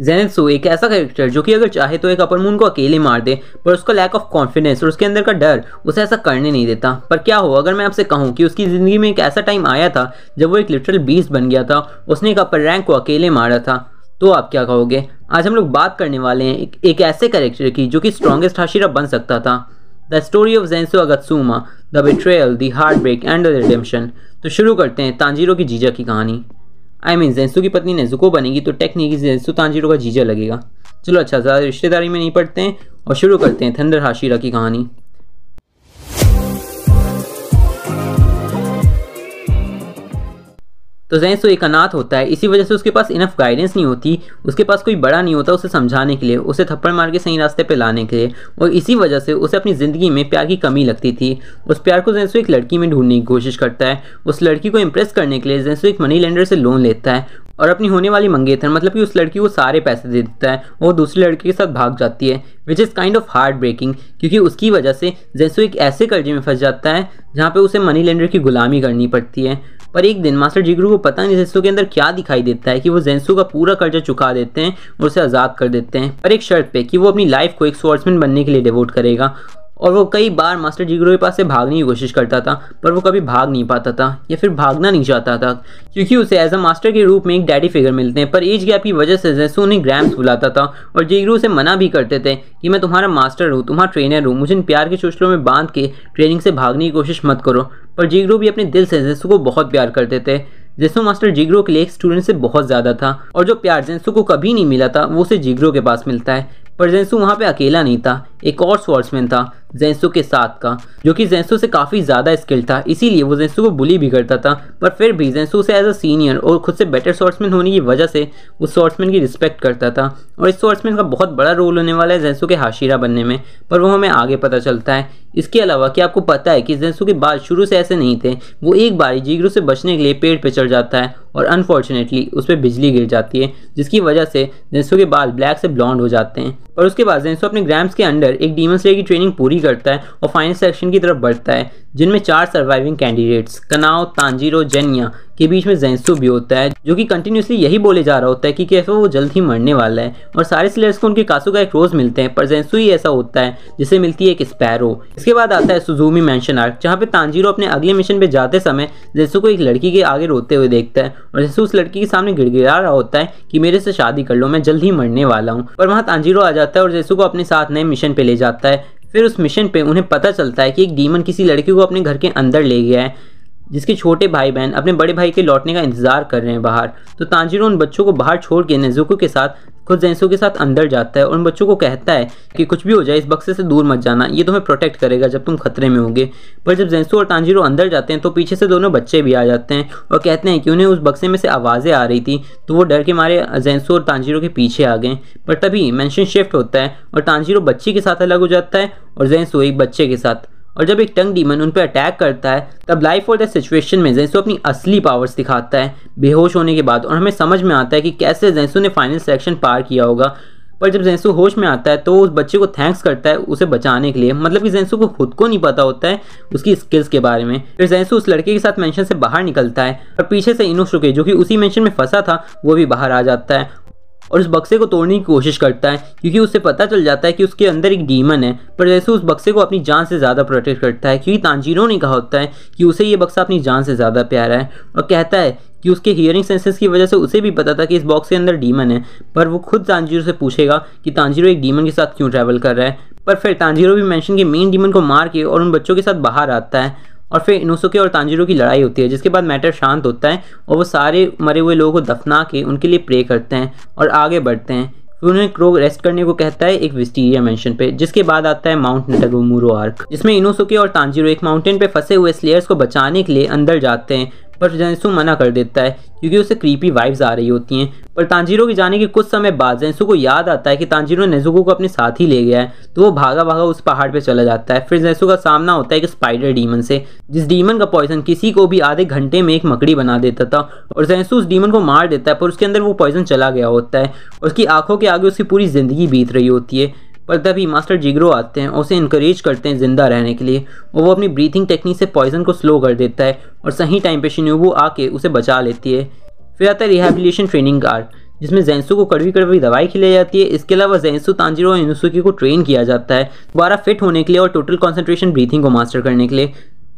जेनेसो एक ऐसा कैरेक्टर जो कि अगर चाहे तो एक अपर मून को अकेले मार दे पर उसका लैक ऑफ कॉन्फिडेंस और उसके अंदर का डर उसे ऐसा करने नहीं देता पर क्या हो अगर मैं आपसे कहूँ कि उसकी ज़िंदगी में एक ऐसा टाइम आया था जब वो एक लिटरल बीस बन गया था उसने एक अपर रैंक को अकेले मारा था तो आप क्या कहोगे आज हम लोग बात करने वाले हैं एक, ऐसे कैरेक्टर की जो कि स्ट्रॉगेस्ट हाशिरा बन सकता था the story of Zenitsu Agatsuma the betrayal the heart break and the तो शुरू करते हैं तांजीरो की जीजा की कहानी आई मीन जेंसु की पत्नी नेजुको बनेगी तो टेक्निकी जेंसु तांजिरो का जीजा लगेगा चलो अच्छा ज़्यादा रिश्तेदारी में नहीं पढ़ते हैं और शुरू करते हैं थंडर हाशिरा की कहानी तो जैन एक अनाथ होता है इसी वजह से उसके पास इनफ गाइडेंस नहीं होती उसके पास कोई बड़ा नहीं होता उसे समझाने के लिए उसे थप्पड़ मार के सही रास्ते पे लाने के लिए और इसी वजह से उसे अपनी ज़िंदगी में प्यार की कमी लगती थी उस प्यार को जैनसु एक लड़की में ढूंढने की कोशिश करता है उस लड़की को इम्प्रेस करने के लिए जैनसु एक मनी लैंडर से लोन लेता है और अपनी होने वाली मंगेतर मतलब कि उस लड़की को सारे पैसे दे देता है और दूसरी लड़की के साथ भाग जाती है which is kind of heart breaking क्योंकि उसकी वजह से जैसो एक ऐसे कर्जे में फंस जाता है जहाँ पे उसे मनी लेंडर की गुलामी करनी पड़ती है पर एक दिन मास्टर जिगरू को पता नहीं जेंसू के अंदर क्या दिखाई देता है कि वो जेंसू का पूरा कर्जा चुका देते हैं और उसे आज़ाद कर देते हैं पर एक शर्त पे कि वो अपनी लाइफ को एक स्पोर्ट्समैन बनने के लिए डिवोट करेगा और वो कई बार मास्टर जिगरो के पास से भागने की कोशिश करता था पर वो कभी भाग नहीं पाता था या फिर भागना नहीं चाहता था क्योंकि उसे एज अ मास्टर के रूप में एक डैडी फिगर मिलते हैं पर एज गैप की वजह से जैसू उन्हें ग्रैम्स बुलाता था और जिगरू उसे मना भी करते थे कि मैं तुम्हारा मास्टर हूँ तुम्हारा ट्रेनर हूँ मुझे इन प्यार के चुचलों में बांध के ट्रेनिंग से भागने की कोशिश मत करो पर जिगरू भी अपने दिल से जैसू को बहुत प्यार करते थे जैसो मास्टर जिगरो के लिए एक स्टूडेंट से बहुत ज़्यादा था और जो प्यार जेंसू को कभी नहीं मिला था वो उसे जिगरो के पास मिलता है पर जेंसू वहाँ पे अकेला नहीं था एक और स्पोर्ट्समैन था जेंसू के साथ का जो कि जेंसू से काफ़ी ज़्यादा स्किल्ड था इसीलिए वो जेंसू को बुली भी करता था पर फिर भी जेंसू से एज अ सीनियर और खुद से बेटर शॉट्समैन होने की वजह से उस शॉट्समैन की रिस्पेक्ट करता था और इस शॉट्समैन का बहुत बड़ा रोल होने वाला है जेंसू के हाशिरा बनने में पर वो हमें आगे पता चलता है इसके अलावा क्या आपको पता है कि जेंसू के बाल शुरू से ऐसे नहीं थे वो एक बार जीगरू से बचने के लिए पेड़ पर चढ़ जाता है और अनफॉर्चुनेटली उस पर बिजली गिर जाती है जिसकी वजह से जेंसू के बाल ब्लैक से ब्लॉन्ड हो जाते हैं और उसके बाद जेंसू अपने ग्राम्स के अंडर एक डीमन स्लेयर की ट्रेनिंग पूरी करता है और फाइनल सेक्शन की तरफ बढ़ता है जिनमें चार surviving candidates Kanao Tanjiro Genya के बीच में जेंसू भी होता है जो कि कंटिन्यूसली यही बोले जा रहा होता है कि कैसे वो जल्द ही मरने वाला है और सारे सिलेयर्स को उनके कासू का एक रोज मिलते हैं पर जेंसू ही ऐसा होता है जिसे मिलती है एक स्पैरो इसके बाद आता है सुजूमी मैंशन आर्क जहाँ पे तांजीरो अपने अगले मिशन पे जाते समय जेंसू को एक लड़की के आगे रोते हुए देखता है और जेंसू उस लड़की के सामने गिड़गिड़ा रहा होता है कि मेरे से शादी कर लो मैं जल्द ही मरने वाला हूँ पर वहाँ तांजीरो आ जाता है और जेसू को अपने साथ नए मिशन पे ले जाता है फिर उस मिशन पे उन्हें पता चलता है कि एक डीमन किसी लड़की को अपने घर के अंदर ले गया है जिसके छोटे भाई बहन अपने बड़े भाई के लौटने का इंतजार कर रहे हैं बाहर तो तांजिरो उन बच्चों को बाहर छोड़ के नेजुको के साथ खुद जैसों के साथ अंदर जाता है और उन बच्चों को कहता है कि कुछ भी हो जाए इस बक्से से दूर मत जाना ये तुम्हें प्रोटेक्ट करेगा जब तुम खतरे में होगे पर जब जैसो और तांजिरो अंदर जाते हैं तो पीछे से दोनों बच्चे भी आ जाते हैं और कहते हैं कि उन्हें उस बक्से में से आवाज़ें आ रही थी तो वो डर के मारे जैसो और तांजिरो के पीछे आ गए पर तभी मैंशन शिफ्ट होता है और तांजिरो बच्चे के साथ अलग हो जाता है और जैसो एक बच्चे के साथ और जब एक टंग डीमन उन पर अटैक करता है तब लाइफ और डेथ सिचुएशन में जैसो अपनी असली पावर्स दिखाता है बेहोश होने के बाद और हमें समझ में आता है कि कैसे जैसो ने फाइनल सेक्शन पार किया होगा पर जब जैसो होश में आता है तो उस बच्चे को थैंक्स करता है उसे बचाने के लिए मतलब कि जैसो को खुद को नहीं पता होता है उसकी स्किल्स के बारे में फिर जैसो उस लड़के के साथ मेंशन से बाहर निकलता है और पीछे से इनोशुके जो कि उसी मेंशन में फंसा था वो भी बाहर आ जाता है और उस बक्से को तोड़ने की कोशिश करता है क्योंकि उसे पता चल जाता है कि उसके अंदर एक डीमन है पर जैसे उस बक्से को अपनी जान से ज़्यादा प्रोटेक्ट करता है क्योंकि तांजीरों ने कहा होता है कि उसे ये बक्सा अपनी जान से ज़्यादा प्यारा है और कहता है कि उसके हियरिंग सेंसेस की वजह से उसे भी पता था कि इस बॉक्स के अंदर डीमन है पर वो खुद तांजीरो से पूछेगा कि तांजीरो एक डीमन के साथ क्यों ट्रैवल कर रहा है पर फिर तांजीरो भी मेंशन के मेन डीमन को मार के और उन बच्चों के साथ बाहर आता है और फिर इनोसुके और तांजिरों की लड़ाई होती है जिसके बाद मैटर शांत होता है और वो सारे मरे हुए लोगों को दफना के उनके लिए प्रे करते हैं और आगे बढ़ते हैं फिर उन्हें क्रो रेस्ट करने को कहता है एक विस्टीरिया मेंशन पे जिसके बाद आता है माउंट नटगोमुरो आर्क जिसमें इनोसुके और तांजिरो एक माउंटेन पे फंसे हुए स्लेयर्स को बचाने के लिए अंदर जाते हैं पर जैंसू मना कर देता है क्योंकि उसे क्रीपी वाइब्स आ रही होती हैं पर तांजीरो के जाने के कुछ समय बाद जैंसू को याद आता है कि तांजीरो नेजुको को अपने साथ ही ले गया है तो वो भागा भागा उस पहाड़ पर चला जाता है फिर जैंसू का सामना होता है एक स्पाइडर डीमन से जिस डीमन का पॉइजन किसी को भी आधे घंटे में एक मकड़ी बना देता था और जैंसू उस डीमन को मार देता है पर उसके अंदर वो पॉइजन चला गया होता है उसकी आंखों के आगे उसकी पूरी ज़िंदगी बीत रही होती है पर तभी मास्टर जिगरो आते हैं उसे इनक्रेज करते हैं ज़िंदा रहने के लिए और वो अपनी ब्रीथिंग टेक्निक से पॉइजन को स्लो कर देता है और सही टाइम पे शिनोबू आके उसे बचा लेती है फिर आता है रिहेबिलेशन ट्रेनिंग कार्ड जिसमें जैंसू को कड़वी कड़वी दवाई खिलाई जाती है इसके अलावा जेंसू तांजिरो और इनुसुकी को ट्रेन किया जाता है दोबारा फिट होने के लिए और टोटल कॉन्सेंट्रेशन ब्रीथिंग को मास्टर करने के लिए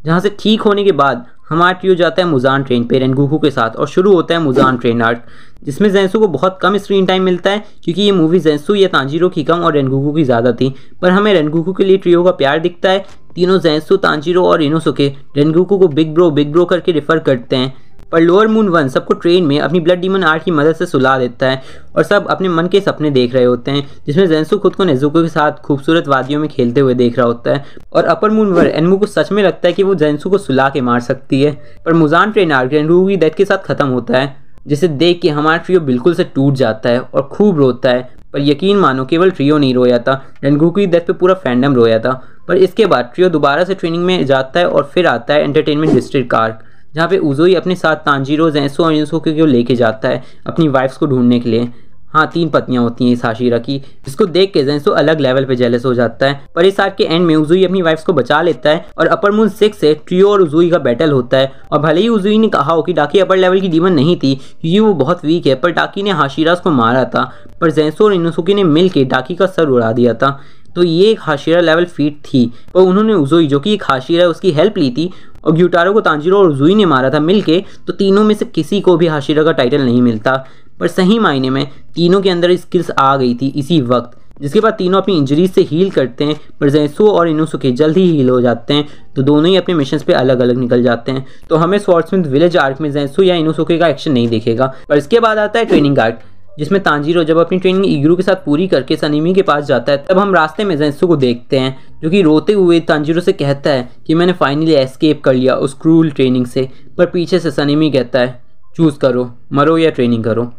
जहाँ से ठीक होने के बाद हमारा ट्रियो जाता है मुजान ट्रेन पे रेनगुकू के साथ और शुरू होता है मुजान ट्रेन आर्ट जिसमें जेंसू को बहुत कम स्क्रीन टाइम मिलता है क्योंकि ये मूवी जेंसू या तांजीरो की कम और रेनगुकू की ज़्यादा थी पर हमें रेनगुकू के लिए ट्रियो का प्यार दिखता है तीनों जेंसू तांजीरो और इनोसुके रेनगुकू को बिग ब्रो बिग ब्रो करके रेफर करते हैं पर लोअर मून वन सबको ट्रेन में अपनी ब्लड डीमन आर्ट की मदद से सुला देता है और सब अपने मन के सपने देख रहे होते हैं जिसमें जेंसु खुद को नेजुको के साथ खूबसूरत वादियों में खेलते हुए देख रहा होता है और अपर मून वन एनमू को सच में लगता है कि वो जेंसु को सुला के मार सकती है पर मुजान ट्रेन आर्ट एनरू की डेथ के साथ खत्म होता है जिसे देख के हमारा ट्रियो बिल्कुल से टूट जाता है और खूब रोता है पर यकीन मानो केवल ट्रियो नहीं रोया था रेनगू की डेथ पे पूरा फैंडम रोया था पर इसके बाद ट्रियो दोबारा से ट्रेनिंग में जाता है और फिर आता है एंटरटेनमेंट डिस्ट्रिक्ट कार्ड जहाँ पे उजोई अपने साथ तांजीरो जैसो और इंसो को लेके जाता है अपनी वाइफ्स को ढूंढने के लिए हाँ तीन पत्नियाँ होती हैं इस हाशिरा की जिसको देख के जैसो अलग लेवल पे जेलस हो जाता है पर इस आर्ट के एंड में उजुई अपनी वाइफ्स को बचा लेता है और अपर मून सिक्स से ट्रियो और उजुई का बैटल होता है और भले ही उजुई ने कहा हो कि डाकी अपर लेवल की डीमन नहीं थी क्योंकि वो बहुत वीक है पर डाकी ने हाशिरास को मारा था पर जैसो और इनोसुकी ने मिल के डाकी का सर उड़ा दिया था तो ये एक हाशिरा लेवल फीट थी और उन्होंने उजोई जो कि एक हाशिरा है उसकी हेल्प ली थी और ग्यूटारो को तांजिरो और उजोई ने मारा था मिलके तो तीनों में से किसी को भी हाशिरा का टाइटल नहीं मिलता पर सही मायने में तीनों के अंदर स्किल्स आ गई थी इसी वक्त जिसके बाद तीनों अपनी इंजरीज से हील करते हैं पर जैसो और के जल्द ही हील हो जाते हैं तो दोनों ही अपने मिशन पे अलग अलग निकल जाते हैं तो हमें स्वॉर्ड्समैन विलेज आर्क में जैसो या इनोसुके का एक्शन नहीं देखेगा पर इसके बाद आता है ट्रेनिंग आर्ट जिसमें तांजीरो जब अपनी ट्रेनिंग ईगरू के साथ पूरी करके सनीमी के पास जाता है तब हम रास्ते में जेंसु को देखते हैं जो कि रोते हुए तांजीरो से कहता है कि मैंने फाइनली एस्केप कर लिया उस क्रूल ट्रेनिंग से पर पीछे से सनीमी कहता है चूज़ करो मरो या ट्रेनिंग करो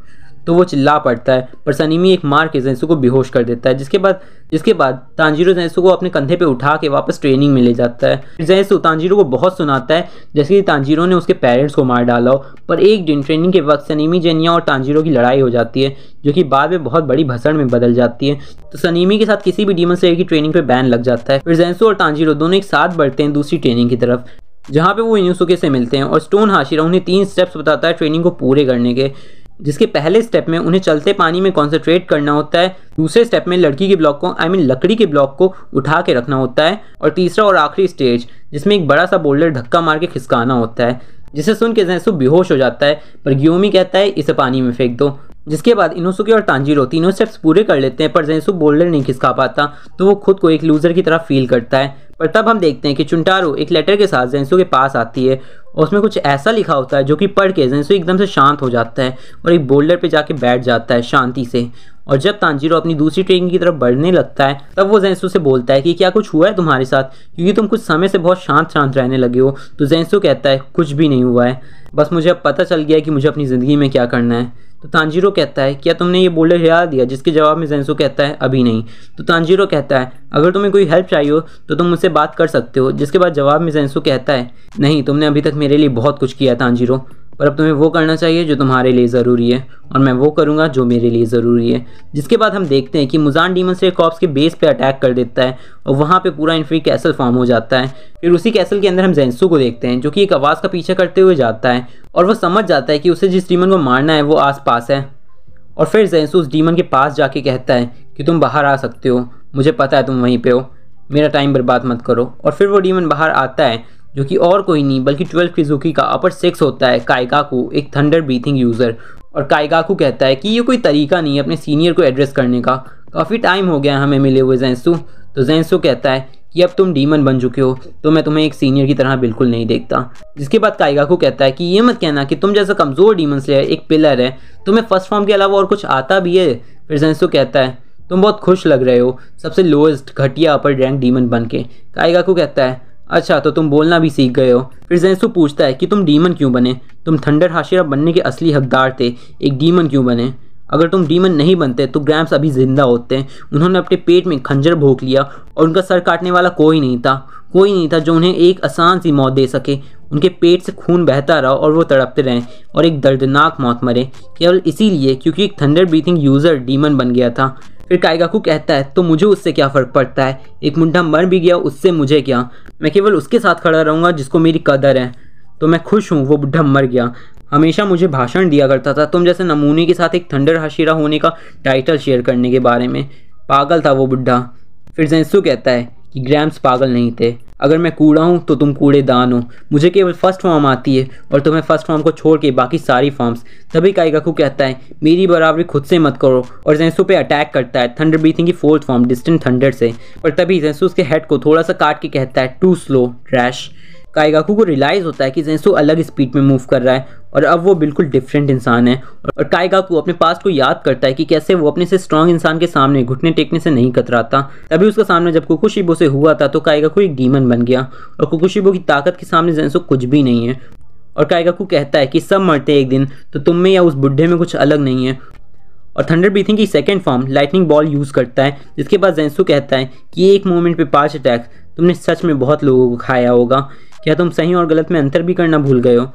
तो वो चिल्ला पड़ता है पर सनीमी एक मार के जैसू को बेहोश कर देता है जिसके बाद जिसके बाद तांजीरो जैसु को अपने कंधे पे उठा के वापस ट्रेनिंग में ले जाता है जैसु तांजीरो को बहुत सुनाता है जैसे कि तांजीरो ने उसके पेरेंट्स को मार डाला हो पर एक दिन ट्रेनिंग के वक्त सनीमी जनिया और तांजीरो की लड़ाई हो जाती है जो कि बाद में बहुत बड़ी भसड़ में बदल जाती है तो सनीमी के साथ किसी भी डीमन से की ट्रेनिंग पर बैन लग जाता है फिर जैसु और तांजीरो दोनों एक साथ बढ़ते हैं दूसरी ट्रेनिंग की तरफ जहाँ पे वो इनसुके से मिलते हैं और स्टोन हाशिरा उन्हें तीन स्टेप्स बताता है ट्रेनिंग को पूरे करने के जिसके पहले स्टेप में उन्हें चलते पानी में कॉन्सेंट्रेट करना होता है दूसरे स्टेप में लड़की के ब्लॉक को आई I मीन mean, लकड़ी के ब्लॉक को उठा के रखना होता है और तीसरा और आखिरी स्टेज जिसमें एक बड़ा सा बोल्डर धक्का मार के खिसकाना होता है जिसे सुन के जैसु बेहोश हो जाता है पर ग्योमी कहता है इसे पानी में फेंक दो जिसके बाद इनोसुके और तांजीरो तीनों स्टेप्स पूरे कर लेते हैं पर जैसु बोल्डर नहीं खिसका पाता तो वो खुद को एक लूज़र की तरह फील करता है पर तब हम देखते हैं कि चुंटारो एक लेटर के साथ जैसु के पास आती है और उसमें कुछ ऐसा लिखा होता है जो कि पढ़ के जैसे एकदम से शांत हो जाता है और एक बोल्डर पे जाके बैठ जाता है शांति से और जब तांजीरो अपनी दूसरी ट्रेन की तरफ बढ़ने लगता है तब वो जैंसू से बोलता है कि क्या कुछ हुआ है तुम्हारे साथ क्योंकि तुम कुछ समय से बहुत शांत शांत रहने लगे हो तो जैंसू कहता है कुछ भी नहीं हुआ है बस मुझे अब पता चल गया है कि मुझे अपनी ज़िंदगी में क्या करना है तो तांजीरो कहता है क्या तुमने ये बोल्डर हिला दिया जिसके जवाब में जेंसो कहता है अभी नहीं तो तांजीरो कहता है अगर तुम्हें कोई हेल्प चाहिए हो तो तुम मुझसे बात कर सकते हो जिसके बाद जवाब में जेंसो कहता है नहीं तुमने अभी तक मेरे लिए बहुत कुछ किया तांजीरो पर अब तुम्हें वो करना चाहिए जो तुम्हारे लिए ज़रूरी है और मैं वो करूँगा जो मेरे लिए ज़रूरी है जिसके बाद हम देखते हैं कि मुजान डीमन से कॉप्स के बेस पे अटैक कर देता है और वहाँ पे पूरा इन्फ्री कैसल फॉर्म हो जाता है फिर उसी कैसल के अंदर हम जेंसू को देखते हैं जो कि एक आवाज़ का पीछा करते हुए जाता है और वह समझ जाता है कि उसे जिस डीमन को मारना है वो आस पास है और फिर जेंसू उस डीमन के पास जाके कहता है कि तुम बाहर आ सकते हो मुझे पता है तुम वहीं पर हो मेरा टाइम बर्बाद मत करो और फिर वो डीमन बाहर आता है जो कि और कोई नहीं बल्कि ट्वेल्व फिजुकी का अपर सेक्स होता है कायकाकू एक थंडर ब्रीथिंग यूज़र और कायकाकू कहता है कि ये कोई तरीका नहीं है अपने सीनियर को एड्रेस करने का काफ़ी टाइम हो गया हमें मिले हुए जैंसू तो जैंसू कहता है कि अब तुम डीमन बन चुके हो तो मैं तुम्हें एक सीनियर की तरह बिल्कुल नहीं देखता जिसके बाद कायगा को कहता है कि ये मत कहना कि तुम जैसा कमज़ोर डीमन है एक पिलर है तुम्हें फर्स्ट फॉर्म के अलावा और कुछ आता भी है फिर जैंसू कहता है तुम बहुत खुश लग रहे हो सबसे लोएस्ट घटिया अपर रैंक डीमन बन के कायगा को कहता है अच्छा तो तुम बोलना भी सीख गए हो फिर जैसु पूछता है कि तुम डीमन क्यों बने तुम थंडर हाशिरा बनने के असली हकदार थे एक डीमन क्यों बने अगर तुम डीमन नहीं बनते तो ग्रैम्स अभी ज़िंदा होते हैं उन्होंने अपने पेट में खंजर भोंक लिया और उनका सर काटने वाला कोई नहीं था कोई नहीं था जो उन्हें एक आसान सी मौत दे सके उनके पेट से खून बहता रहा और वो तड़पते रहें और एक दर्दनाक मौत मरे केवल इसीलिए क्योंकि एक थंडर ब्रीथिंग यूज़र डीमन बन गया था फिर कायगाकू कहता है तो मुझे उससे क्या फ़र्क पड़ता है एक मुंडा मर भी गया उससे मुझे क्या मैं केवल उसके साथ खड़ा रहूँगा जिसको मेरी कदर है तो मैं खुश हूँ वो बुढ़ा मर गया हमेशा मुझे भाषण दिया करता था तुम जैसे नमूने के साथ एक थंडर हशीरा होने का टाइटल शेयर करने के बारे में पागल था वो बुढ़ा फिर जैसू कहता है कि ग्रैम्स पागल नहीं थे अगर मैं कूड़ा हूँ तो तुम कूड़ेदान हो मुझे केवल फर्स्ट फॉर्म आती है और तुम्हें फर्स्ट फॉर्म को छोड़ के बाकी सारी फॉर्म्स तभी काइकाकू कहता है मेरी बराबरी खुद से मत करो और जेंसू पे अटैक करता है थंडर ब्रीथिंग की फोर्थ फॉर्म डिस्टेंट थंडर से और तभी जेंसू उसके हेड को थोड़ा सा काट के कहता है टू स्लो ट्रैश काइगाकू को रियलाइज़ होता है कि जेंसू अलग स्पीड में मूव कर रहा है और अब वो बिल्कुल डिफरेंट इंसान है और को अपने पास को याद करता है कि कैसे वो अपने से स्ट्रांग इंसान के सामने घुटने टेकने से नहीं कतराता तभी उसका सामना जब कुकुशिबो से हुआ था तो को एक डीमन बन गया और कुकुशिबो की ताकत के सामने जेंसो कुछ भी नहीं है और को कहता है कि सब मरते एक दिन तो तुम में या उस बुढ़े में कुछ अलग नहीं है और थंडर ब्रीथिंग की second form lightning ball use करता है जिसके बाद जेंसू कहता है कि एक मोमेंट पे पांच अटैक तुमने सच में बहुत लोगों को खाया होगा क्या तुम सही और गलत में अंतर भी करना भूल गए हो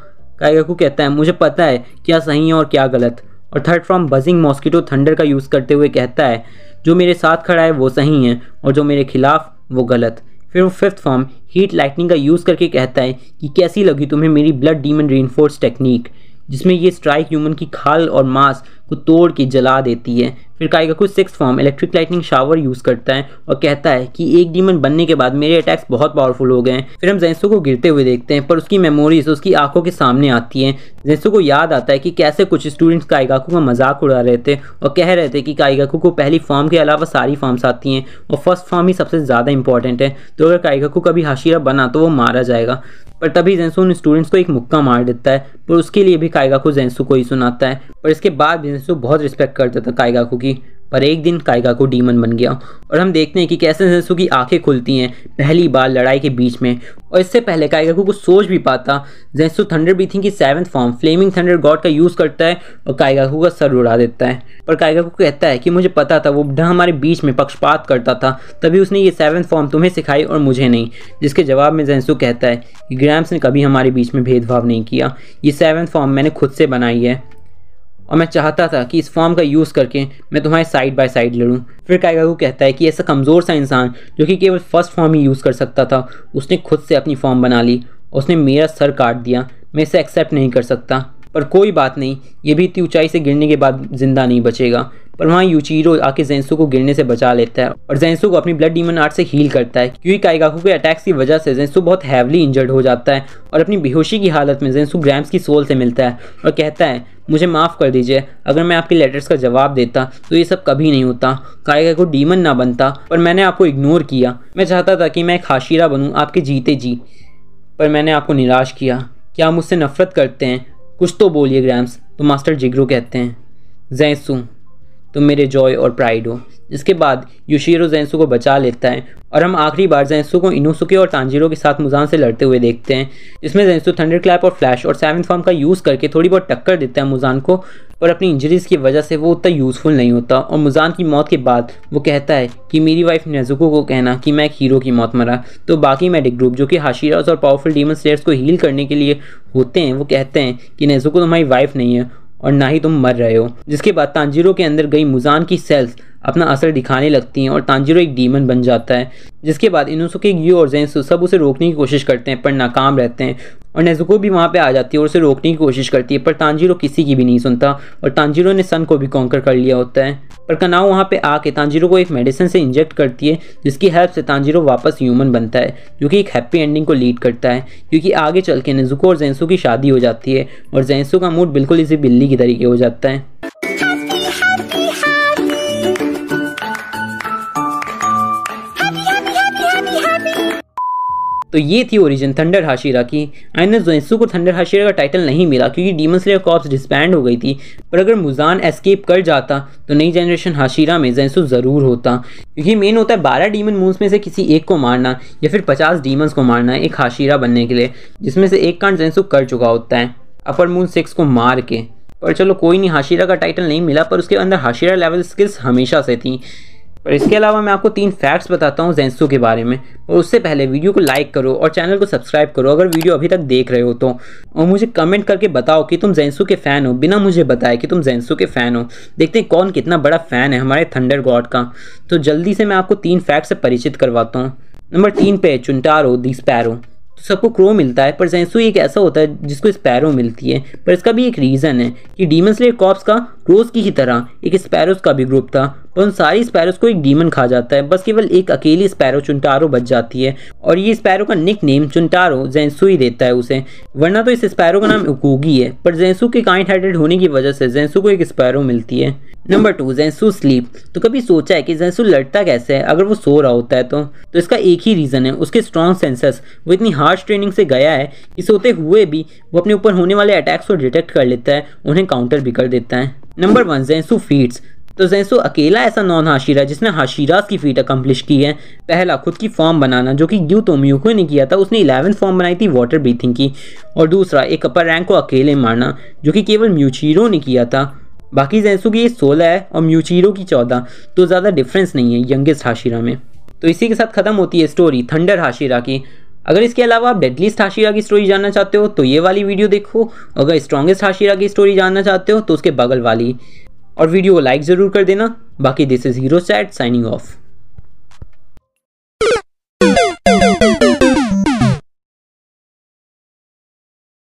को कहता है मुझे पता है क्या सही है और क्या गलत और third form buzzing mosquito thunder का यूज़ करते हुए कहता है जो मेरे साथ खड़ा है वो सही है और जो मेरे खिलाफ वो गलत फिर वो फिफ्थ फॉर्म हीट लाइटनिंग का यूज़ करके कहता है कि कैसी लगी तुम्हें मेरी ब्लड डीमन री टेक्निक जिसमें ये स्ट्राइक ह्यूमन की खाल और मांस को तोड़ के जला देती है फिर Kaigaku six form electric lightning shower use करता है और कहता है कि एक डीमन बनने के बाद मेरे अटैक्स बहुत पावरफुल हो गए हैं फिर हम जेंसो को गिरते हुए देखते हैं पर उसकी मेमोरीज उसकी आंखों के सामने आती हैं जेंसो को याद आता है कि कैसे कुछ स्टूडेंट्स काइगाकू का मजाक उड़ा रहे थे और कह रहे थे कि काइगाकू को पहली फॉर्म के अलावा सारी फॉर्म्स आती हैं और फर्स्ट फॉर्म ही सबसे ज़्यादा इंपॉर्टेंट है तो अगर काइगाकू का भी हाशिया बना तो वो मारा जाएगा पर तभी जेंसू उन स्टूडेंट्स को एक मुक्का मार देता है पर उसके लिए भी कायगाकू जेंसू को ही सुनाता है और इसके बाद भी जेंसू बहुत रिस्पेक्ट कर देता है कायगाकू की पर एक दिन कायगा को डीमन बन गया और हम देखते हैं कि कैसे सेंसु की आंखें खुलती हैं पहली बार लड़ाई के बीच में और इससे पहले काइगा को कुछ सोच भी पाता जेंसु थंडर बीथिंग की seventh form flaming thunder god का यूज़ करता है और कायगाकू का सर उड़ा देता है पर कायगाकू कहता है कि मुझे पता था वो बुढ़ा हमारे बीच में पक्षपात करता था तभी उसने ये सेवन्थ फॉर्म तुम्हें सिखाई और मुझे नहीं जिसके जवाब में जेंसु कहता है कि ग्रैम्स ने कभी हमारे बीच में भेदभाव नहीं किया ये सेवन्थ फॉर्म मैंने खुद से बनाई है और मैं चाहता था कि इस फॉर्म का यूज़ करके मैं तुम्हारे साइड बाय साइड लड़ूँ फिर कायगाकू कहता है कि ऐसा कमज़ोर सा इंसान जो कि केवल फर्स्ट फॉर्म ही यूज़ कर सकता था उसने खुद से अपनी फॉर्म बना ली उसने मेरा सर काट दिया मैं इसे एक्सेप्ट नहीं कर सकता पर कोई बात नहीं ये भी इतनी ऊंचाई से गिरने के बाद जिंदा नहीं बचेगा पर वहाँ यूचीरो आके जेंसू को गिरने से बचा लेता है और जेंसू को अपनी ब्लड डीमन आर्ट से हील करता है क्योंकि काइगाकू के अटैक्स की वजह से जेंसू बहुत हैवली इंजर्ड हो जाता है और अपनी बेहोशी की हालत में जेंसू ग्रैम्स की सोल से मिलता है और कहता है मुझे माफ़ कर दीजिए अगर मैं आपके लेटर्स का जवाब देता तो ये सब कभी नहीं होता कायगा को डीमन ना बनता पर मैंने आपको इग्नोर किया मैं चाहता था कि मैं एक हाशिरा बनूँ आपके जीते जी पर मैंने आपको निराश किया क्या आप मुझसे नफ़रत करते हैं कुछ तो बोलिए ग्रैम्स तो मास्टर जिगरू कहते हैं जैसू तुम मेरे जॉय और प्राइड हो इसके बाद युशीरो जैंसू को बचा लेता है और हम आखिरी बार जैंसू को इनोसुके और तांजीरो के साथ मुजान से लड़ते हुए देखते हैं इसमें जैंसू थंडर क्लैप और फ्लैश और सेवन फॉर्म का यूज़ करके थोड़ी बहुत टक्कर देता है मुजान को और अपनी इंजरीज की वजह से वो उतना यूज़फुल नहीं होता और मुजान की मौत के बाद वो कहता है कि मेरी वाइफ नेजुको को कहना कि मैं एक हीरो की मौत मरा तो बाकी मेडिक ग्रुप जो कि हाशिराज और पावरफुल डीमन स्लेयर्स को हील करने के लिए होते हैं वो कहते हैं कि नेजुको तुम्हारी वाइफ नहीं है और ना ही तुम मर रहे हो जिसके बाद तांजीरो के अंदर गई मुजान की सेल्स अपना असर दिखाने लगती हैं और तांजिरो एक डीमन बन जाता है जिसके बाद इनोसुके यू और जेंसु सब उसे रोकने की कोशिश करते हैं पर नाकाम रहते हैं और नेजुको भी वहाँ पे आ जाती है और उसे रोकने की कोशिश करती है पर तांजिरो किसी की भी नहीं सुनता और तांजिरो ने सन को भी कॉन्कर कर लिया होता है पर कनाओ वहाँ पे आके तांजिरो को एक मेडिसिन से इंजेक्ट करती है जिसकी हेल्प से तांजिरो वापस ह्यूमन बनता है जो कि एक हैप्पी एंडिंग को लीड करता है क्योंकि आगे चल के नेजुको और जैंसू की शादी हो जाती है और जैंसू का मूड बिल्कुल इसी बिल्ली की तरीके हो जाता है तो ये थी ओरिजिन थंडर हाशिरा की आइनस जोसू को थंडर हाशिरा का टाइटल नहीं मिला क्योंकि डीमन स्लेयर कॉप्स डिस्बैंड हो गई थी पर अगर मुजान एस्केप कर जाता तो नई जनरेशन हाशिरा में जैसू ज़रूर होता क्योंकि मेन होता है बारह डीमन मूव्स में से किसी एक को मारना या फिर पचास डीमन्स को मारना एक हाशिरा बनने के लिए जिसमें से एक कांड जैसू कर चुका होता है अपर मून सिक्स को मार के पर चलो कोई नहीं हाशिरा का टाइटल नहीं मिला पर उसके अंदर हाशिरा लेवल स्किल्स हमेशा से थी और इसके अलावा मैं आपको तीन फैक्ट्स बताता हूँ जेंसू के बारे में और उससे पहले वीडियो को लाइक करो और चैनल को सब्सक्राइब करो अगर वीडियो अभी तक देख रहे हो तो और मुझे कमेंट करके बताओ कि तुम जेंसू के फ़ैन हो बिना मुझे बताए कि तुम जेंसू के फ़ैन हो देखते हैं कौन कितना बड़ा फ़ैन है हमारे थंडर गॉड का तो जल्दी से मैं आपको तीन फैक्ट से परिचित करवाता हूँ नंबर तीन पे चुनटारो दी स्पैरो तो सबको क्रो मिलता है पर जेंसू एक ऐसा होता है जिसको स्पैरो मिलती है पर इसका भी एक रीज़न है कि डीमन स्लेयर कॉप्स का रोज की ही तरह एक स्पैरोस का भी ग्रुप था पर उन सारी स्पैरोस को एक डीमन खा जाता है बस केवल एक अकेली स्पैरो चुनटारो बच जाती है और ये स्पैरो का निक नेम चुनटारो ही देता है उसे वरना तो इस स्पैरो का नाम उकूगी है पर जेंसू के काइंड हार्टेड होने की वजह से जेंसू को एक स्पैरो मिलती है नंबर टू जेंसू स्लीप तो कभी सोचा है कि जेंसू लड़ता कैसे है अगर वो सो रहा होता है तो तो इसका एक ही रीज़न है उसके स्ट्रॉन्ग सेंसेस वो इतनी हार्ड ट्रेनिंग से गया है कि सोते हुए भी वो अपने ऊपर होने वाले अटैक्स को डिटेक्ट कर लेता है उन्हें काउंटर भी कर देता है नंबर वन जैसु फीट्स तो जैसो अकेला ऐसा नॉन हाशिरा जिसने हाशिराज की फीट अकम्पलिश की है पहला खुद की फॉर्म बनाना जो कि यू म्यूको ने किया था उसने इलेवन फॉर्म बनाई थी वाटर ब्रीथिंग की और दूसरा एक अपर रैंक को अकेले मारना जो कि केवल म्यूचीरो ने किया था बाकी जैसो की ये सोलह है और म्यूचीरो की चौदह तो ज़्यादा डिफरेंस नहीं है यंगेस्ट हाशिरा में तो इसी के साथ ख़त्म होती है स्टोरी थंडर हाशिरा की अगर इसके अलावा आप डेडलीस्ट हाशिरा की स्टोरी जानना चाहते हो तो ये वाली वीडियो देखो अगर स्ट्रॉन्गेस्ट हाशिरा की स्टोरी जानना चाहते हो तो उसके बगल वाली और वीडियो को लाइक ज़रूर कर देना बाकी this is hero sat signing of